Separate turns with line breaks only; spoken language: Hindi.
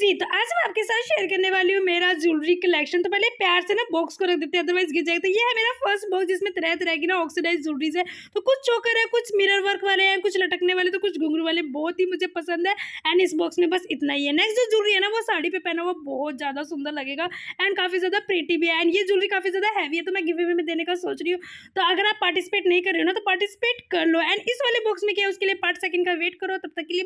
जी तो आज मैं आपके साथ शेयर करने वाली हूँ मेरा ज्वेलरी कलेक्शन तो पहले प्यार से ना बॉक्स को रख देते हैं अदरवाइज गिर जाएगा तो ये है मेरा फर्स्ट बॉक्स जिसमें तरह तरह की ना ऑक्सीडाइज ज्वेलरीज है तो कुछ चोकर है कुछ मिरर वर्क वाले हैं कुछ लटकने वाले तो कुछ घुंगरू वाले बहुत ही मुझे पसंद है एंड इस बॉक्स में बस इतना ही है नेक्स्ट जो ज्वेलरी है ना वो साड़ी पर पहना हुआ बहुत ज़्यादा सुंदर लगेगा एंड काफ़ी ज़्यादा प्रीटी भी है एंड ये ज्वेलरी काफ़ी ज़्यादा हैवी है तो मैं गिव में देने का सोच रही हूँ तो अगर आप पार्टिसिपेट नहीं कर रहे हो ना तो पार्टिसिपेट कर लो एंड इस वाले बॉक्स में क्या है उसके लिए पार्ट सेकंड का वेट करो तब तक के लिए